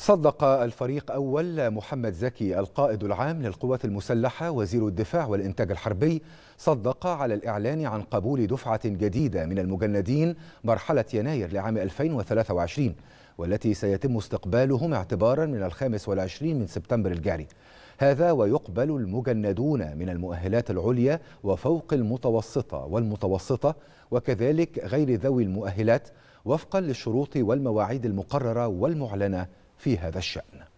صدق الفريق أول محمد زكي القائد العام للقوات المسلحة وزير الدفاع والإنتاج الحربي صدق على الإعلان عن قبول دفعة جديدة من المجندين مرحلة يناير لعام 2023 والتي سيتم استقبالهم اعتبارا من الخامس والعشرين من سبتمبر الجاري هذا ويقبل المجندون من المؤهلات العليا وفوق المتوسطة والمتوسطة وكذلك غير ذوي المؤهلات وفقا للشروط والمواعيد المقررة والمعلنة في هذا الشأن